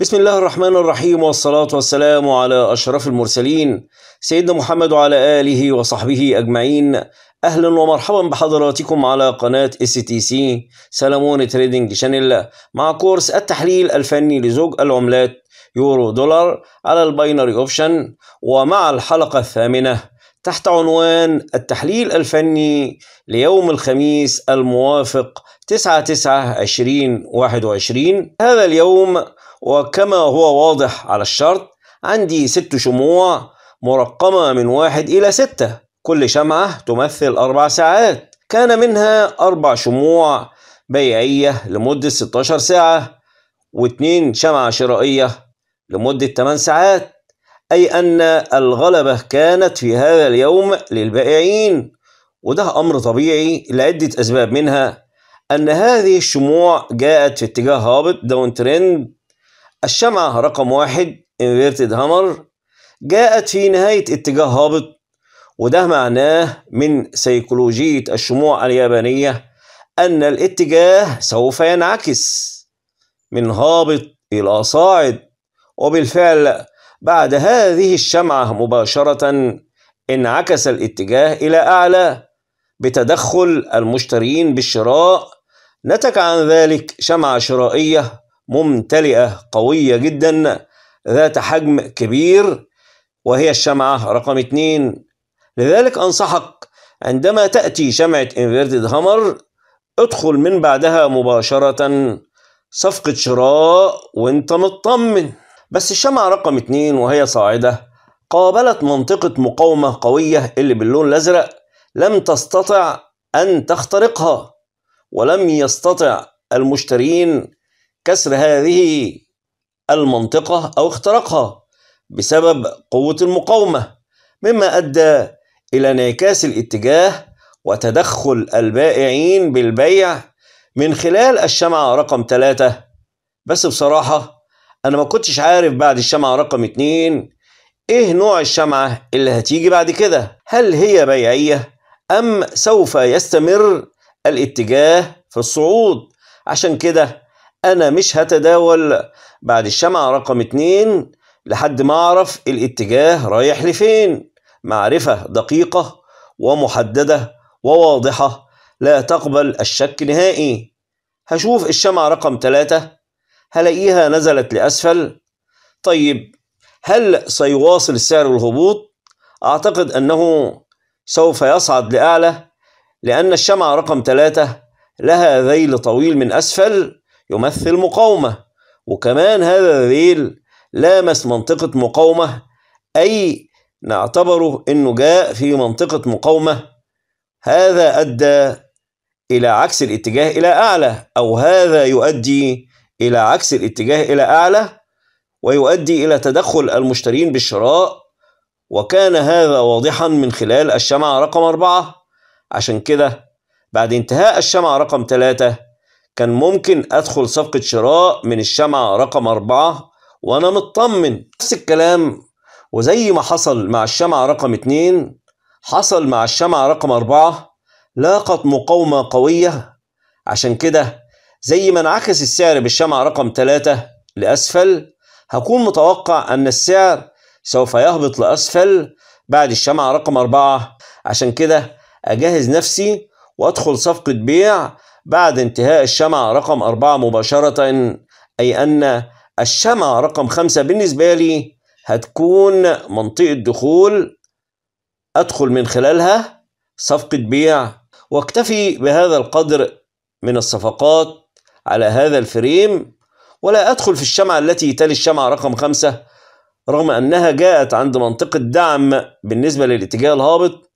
بسم الله الرحمن الرحيم والصلاة والسلام على أشرف المرسلين سيدنا محمد وعلى آله وصحبه أجمعين أهلا ومرحبا بحضراتكم على قناة اس تي سي سلمون تريدنج شانل مع كورس التحليل الفني لزوج العملات يورو دولار على الباينري اوبشن ومع الحلقة الثامنة تحت عنوان التحليل الفني ليوم الخميس الموافق 9 9 2021 هذا اليوم وكما هو واضح على الشرط عندي ست شموع مرقمة من واحد إلى ستة كل شمعة تمثل أربع ساعات كان منها أربع شموع بيعية لمدة 16 ساعة واثنين شمعة شرائية لمدة 8 ساعات أي أن الغلبة كانت في هذا اليوم للبائعين وده أمر طبيعي لعدة أسباب منها أن هذه الشموع جاءت في اتجاه هابط داون ترند الشمعة رقم واحد inverted hammer جاءت في نهاية اتجاه هابط وده معناه من سيكولوجية الشموع اليابانية أن الاتجاه سوف ينعكس من هابط إلى صاعد وبالفعل بعد هذه الشمعة مباشرة انعكس الاتجاه إلى أعلى بتدخل المشترين بالشراء نتج عن ذلك شمعة شرائية ممتلئة قوية جدا ذات حجم كبير وهي الشمعة رقم اثنين لذلك أنصحك عندما تأتي شمعة انفيرتد هامر ادخل من بعدها مباشرة صفقة شراء وانت مطمن بس الشمعة رقم اتنين وهي صاعدة قابلت منطقة مقاومة قوية اللي باللون الأزرق لم تستطع أن تخترقها ولم يستطع المشترين كسر هذه المنطقة أو اختراقها بسبب قوة المقاومة مما أدى إلى انعكاس الاتجاه وتدخل البائعين بالبيع من خلال الشمعة رقم ثلاثة بس بصراحة أنا ما كنتش عارف بعد الشمعة رقم اتنين إيه نوع الشمعة اللي هتيجي بعد كده هل هي بيعية أم سوف يستمر الاتجاه في الصعود عشان كده أنا مش هتداول بعد الشمعة رقم اتنين لحد ما أعرف الاتجاه رايح لفين معرفة دقيقة ومحددة وواضحة لا تقبل الشك نهائي هشوف الشمعة رقم تلاتة هلاقيها نزلت لأسفل طيب هل سيواصل السعر الهبوط؟ أعتقد أنه سوف يصعد لأعلى لأن الشمعة رقم ثلاثة لها ذيل طويل من أسفل يمثل مقاومة وكمان هذا الذيل لامس منطقة مقاومة أي نعتبره أنه جاء في منطقة مقاومة هذا أدى إلى عكس الاتجاه إلى أعلى أو هذا يؤدي إلى عكس الاتجاه إلى أعلى ويؤدي إلى تدخل المشترين بالشراء وكان هذا واضحا من خلال الشمعة رقم أربعة عشان كده بعد انتهاء الشمعة رقم ثلاثة كان ممكن ادخل صفقه شراء من الشمعه رقم أربعة وانا مطمن نفس الكلام وزي ما حصل مع الشمعه رقم اتنين حصل مع الشمعه رقم أربعة لاقت مقاومه قويه عشان كده زي ما انعكس السعر بالشمعه رقم تلاتة لاسفل هكون متوقع ان السعر سوف يهبط لاسفل بعد الشمعه رقم أربعة عشان كده اجهز نفسي وادخل صفقه بيع بعد انتهاء الشمعة رقم أربعة مباشرة أي أن الشمعة رقم خمسة بالنسبة لي هتكون منطقة دخول أدخل من خلالها صفقة بيع واكتفي بهذا القدر من الصفقات على هذا الفريم ولا أدخل في الشمعة التي تلي الشمعة رقم خمسة رغم أنها جاءت عند منطقة دعم بالنسبة للاتجاه الهابط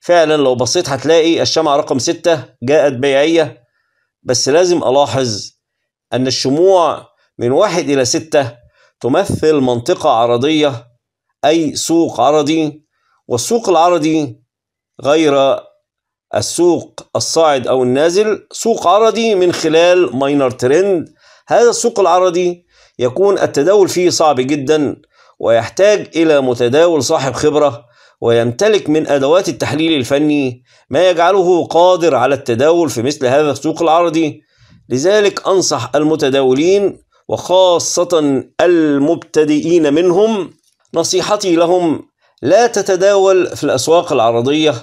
فعلا لو بصيت هتلاقي الشمعة رقم ستة جاءت بيعية بس لازم ألاحظ أن الشموع من واحد إلى ستة تمثل منطقة عرضية أي سوق عرضي والسوق العرضي غير السوق الصاعد أو النازل سوق عرضي من خلال ماينر ترند هذا السوق العرضي يكون التداول فيه صعب جدا ويحتاج إلى متداول صاحب خبرة ويمتلك من أدوات التحليل الفني ما يجعله قادر على التداول في مثل هذا السوق العرضي لذلك أنصح المتداولين وخاصة المبتدئين منهم نصيحتي لهم لا تتداول في الأسواق العرضية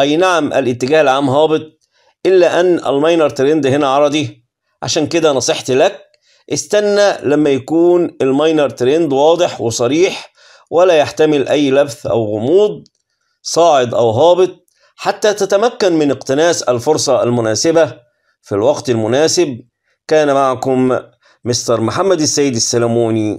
أي نعم الاتجاه العام هابط إلا أن الماينر ترند هنا عرضي عشان كده نصيحتي لك استنى لما يكون الماينر ترند واضح وصريح ولا يحتمل أي لبث أو غموض صاعد أو هابط حتى تتمكن من اقتناس الفرصة المناسبة في الوقت المناسب كان معكم مستر محمد السيد السلموني